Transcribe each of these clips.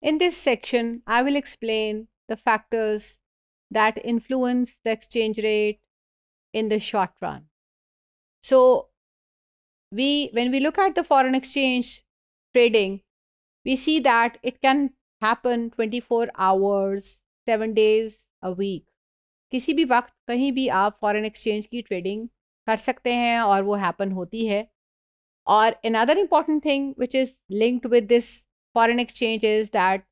In this section, I will explain the factors that influence the exchange rate in the short run. So, we when we look at the foreign exchange trading, we see that it can happen 24 hours, 7 days a week. किसी भी वक्त कहीं भी आप foreign exchange की trading कर सकते हैं और वो happen होती है और another important thing which is linked with this. foreign exchange is that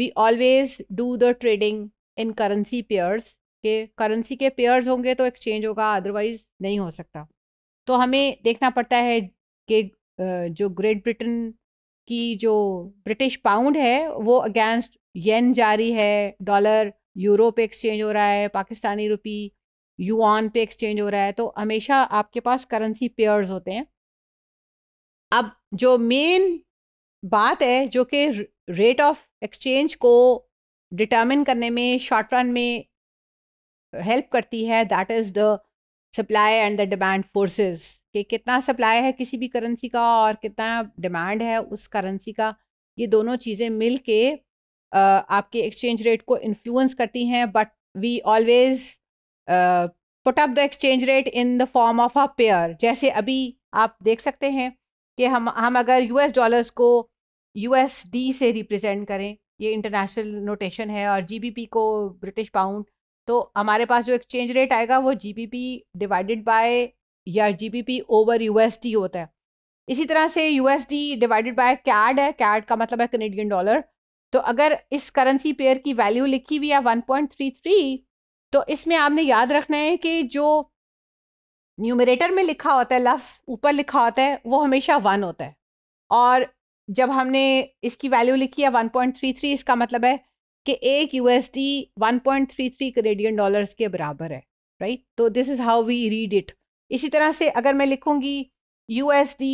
we always do the trading in currency pairs के करेंसी के पेयर्स होंगे तो एक्सचेंज होगा अदरवाइज नहीं हो सकता तो हमें देखना पड़ता है कि जो ग्रेट ब्रिटेन की जो ब्रिटिश पाउंड है वो अगेंस्ट येन जारी है डॉलर यूरो पे एक्सचेंज हो रहा है पाकिस्तानी रुपी यूआन पे एक्सचेंज हो रहा है तो हमेशा आपके पास करेंसी पेयर्स होते हैं अब जो मेन बात है जो कि रेट ऑफ एक्सचेंज को डिटर्मिन करने में शॉर्ट रन में हेल्प करती है that is the supply and the demand forces कि कितना सप्लाई है किसी भी करेंसी का और कितना डिमांड है उस करेंसी का ये दोनों चीज़ें मिल के आपके एक्सचेंज रेट को इन्फ्लुएंस करती हैं but we always put up the exchange rate in the form of a pair जैसे अभी आप देख सकते हैं कि हम हम अगर यूएस डॉलर्स को यूएसडी से रिप्रेजेंट करें ये इंटरनेशनल नोटेशन है और जीबीपी को ब्रिटिश पाउंड तो हमारे पास जो एक्सचेंज रेट आएगा वो जीबीपी डिवाइडेड बाय या जीबीपी ओवर यूएसडी होता है इसी तरह से यूएसडी डिवाइडेड बाय कैड है कैड का मतलब है कनेडियन डॉलर तो अगर इस करेंसी पेयर की वैल्यू लिखी हुई है थ्री तो इसमें आपने याद रखना है कि जो न्यूमरेटर में लिखा होता है लफ्स ऊपर लिखा होता है वो हमेशा वन होता है और जब हमने इसकी वैल्यू लिखी है वन पॉइंट थ्री थ्री इसका मतलब है कि एक U S D one point three three Canadian dollars के बराबर है राइट तो this is how we read it इसी तरह से अगर मैं लिखूंगी U S D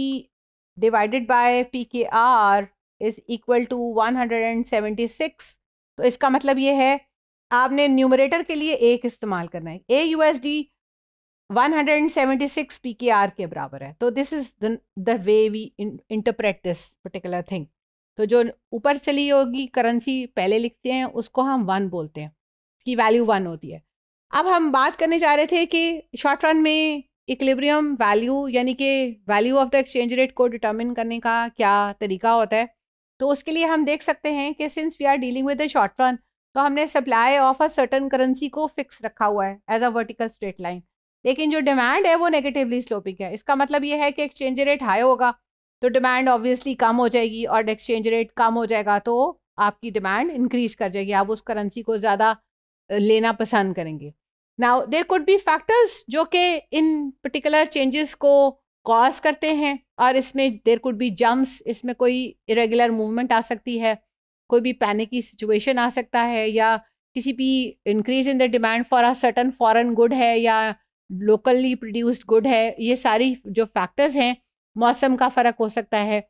divided by P K R is equal to one hundred and seventy six तो इसका मतलब ये है आपने न्यूमरेटर के लिए एक इस्तेमाल करना है a U S D 176 PKR के बराबर है तो this is the way we interpret this particular thing तो जो ऊपर चली होगी करेंसी पहले लिखते हैं उसको हम वन बोलते हैं उसकी वैल्यू वन होती है अब हम बात करने जा रहे थे कि शॉर्ट रन में इक्लिब्रियम वैल्यू यानी कि value of the exchange rate को डिटर्मिन करने का क्या तरीका होता है तो उसके लिए हम देख सकते हैं कि since we are dealing with the short run तो हमने supply of a certain currency को फिक्स रखा हुआ है as a vertical straight line लेकिन जो डिमांड है वो नेगेटिवली स्लोपिंग है इसका मतलब ये है कि एक्सचेंज रेट हाई होगा तो डिमांड ऑब्वियसली कम हो जाएगी और एक्सचेंज रेट कम हो जाएगा तो आपकी डिमांड इंक्रीज कर जाएगी आप उस करेंसी को ज़्यादा लेना पसंद करेंगे now there could be factors जो कि इन पर्टिकुलर चेंजेस को कॉज करते हैं और इसमें देर कुड बी जम्प्स इसमें कोई इरेगुलर मूवमेंट आ सकती है कोई भी पैनिक की सिचुएशन आ सकता है या किसी भी increase in the demand for a certain foreign good है या लोकली प्रोड्यूस्ड गुड है ये सारी जो फैक्टर्स हैं मौसम का फ़र्क हो सकता है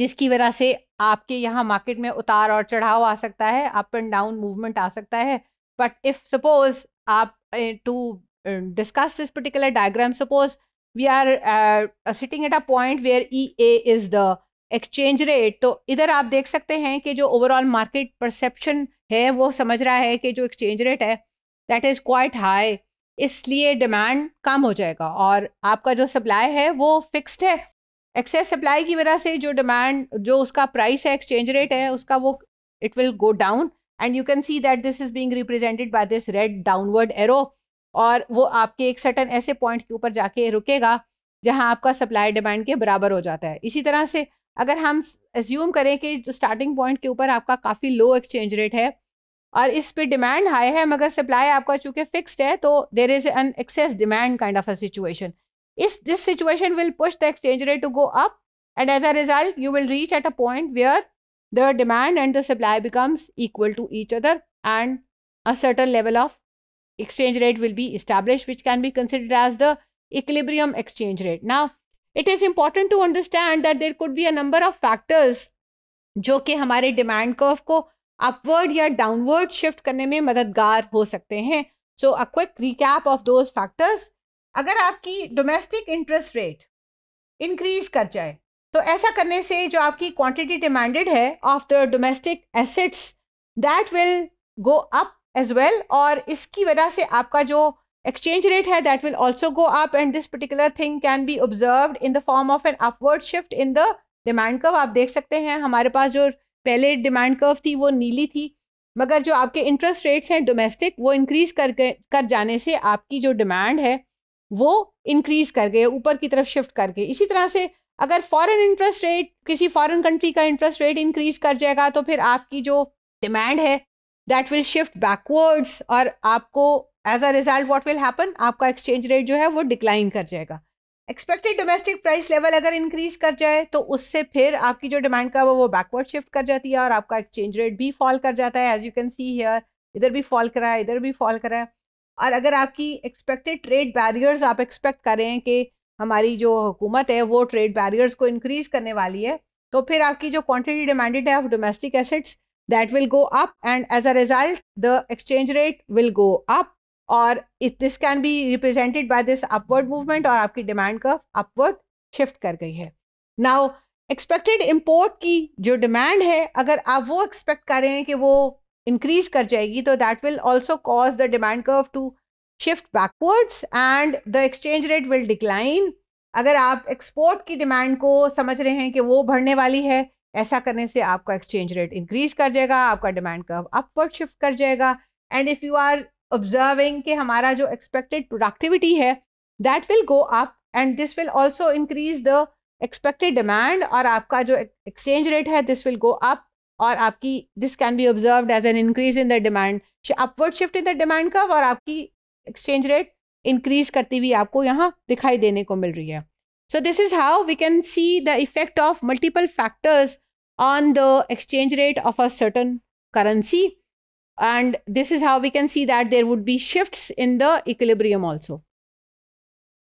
जिसकी वजह से आपके यहाँ मार्केट में उतार और चढ़ाव आ सकता है अप एंड डाउन मूवमेंट आ सकता है बट इफ़ सपोज आप to discuss this particular diagram suppose we are sitting at a point where E A is the exchange rate तो इधर आप देख सकते हैं कि जो ओवरऑल मार्केट परसेप्शन है वो समझ रहा है कि जो एक्सचेंज रेट है दैट इज़ क्वाइट हाई इसलिए डिमांड कम हो जाएगा और आपका जो सप्लाई है वो फिक्स्ड है एक्सेस सप्लाई की वजह से जो डिमांड जो उसका प्राइस है एक्सचेंज रेट है उसका वो it will go down and you can see that this is being represented by this red downward arrow और वो आपके एक सर्टन ऐसे पॉइंट के ऊपर जाके रुकेगा जहां आपका सप्लाई डिमांड के बराबर हो जाता है इसी तरह से अगर हम एज्यूम करें कि स्टार्टिंग पॉइंट के ऊपर आपका काफ़ी लो एक्सचेंज रेट है और इस पे डिमांड हाई है मगर सप्लाई आपका चूंकि फिक्स्ड है तो there is an excess demand kind of a situation is this situation will push the exchange rate to go up and as a result you will reach at a point where the demand and the supply becomes equal to each other and a certain level of exchange rate will be establish which can be consider as the equilibrium exchange rate now it is important to understand that there could be a number of factors जो कि हमारे demand curve को upward या downward shift करने में मददगार हो सकते हैं so a quick recap of those factors अगर आपकी डोमेस्टिक इंटरेस्ट रेट इंक्रीज कर जाए तो ऐसा करने से जो आपकी क्वांटिटी डिमांडेड है of the domestic assets that will go up as well और इसकी वजह से आपका जो एक्सचेंज रेट है that will also go up and this particular thing can be observe in the form of an upward shift in the demand curve आप देख सकते हैं हमारे पास जो पहले डिमांड कर्व थी वो नीली थी मगर जो आपके इंटरेस्ट रेट्स हैं डोमेस्टिक वो इंक्रीज कर कर जाने से आपकी जो डिमांड है वो इंक्रीज कर गए ऊपर की तरफ शिफ्ट कर गए इसी तरह से अगर फॉरेन इंटरेस्ट रेट किसी फॉरेन कंट्री का इंटरेस्ट रेट इंक्रीज कर जाएगा तो फिर आपकी जो डिमांड है दैट विल शिफ्ट बैकवर्ड्स और आपको as a result what will happen आपका एक्सचेंज रेट जो है वो डिक्लाइन कर जाएगा एक्सपेक्टेड डोमेस्टिक प्राइस लेवल अगर इंक्रीज कर जाए तो उससे फिर आपकी जो डिमांड का वो वो बैकवर्ड शिफ्ट कर जाती है और आपका एक्सचेंज रेट भी फॉल कर जाता है as you can see here इधर भी फॉल करा है इधर भी फॉल करा है और अगर आपकी एक्सपेक्टेड ट्रेड बैरियर्स आप एक्सपेक्ट करें कि हमारी जो हुकूमत है वो ट्रेड बैरियर्स को इंक्रीज करने वाली है तो फिर आपकी जो क्वान्टिटी डिमांडेड है of domestic assets that will go up and as a result the exchange rate will go up और this can be represented by this upward movement और आपकी डिमांड का अपवर्ड शिफ्ट कर गई है नाउ एक्सपेक्टेड इम्पोर्ट की जो demand है अगर आप वो एक्सपेक्ट कर रहे हैं कि वो इंक्रीज कर जाएगी तो that will also cause the demand curve to shift backwards and the exchange rate will decline अगर आप एक्सपोर्ट की डिमांड को समझ रहे हैं कि वो बढ़ने वाली है ऐसा करने से आपका एक्सचेंज रेट इंक्रीज कर जाएगा आपका डिमांड कर्व अपवर्ड शिफ्ट कर जाएगा and if you are observing के हमारा जो एक्सपेक्टेड प्रोडक्टिविटी है that will go up and this will also increase the expected demand और आपका जो एक्सचेंज रेट है दिस विल गो अप और आपकी this can be observe as an increase in the demand upward shift in the demand का और आपकी exchange rate increase करती हुई आपको यहाँ दिखाई देने को मिल रही है so this is how we can see the effect of multiple factors on the exchange rate of a certain currency And this is how we can see that there would be shifts in the equilibrium also.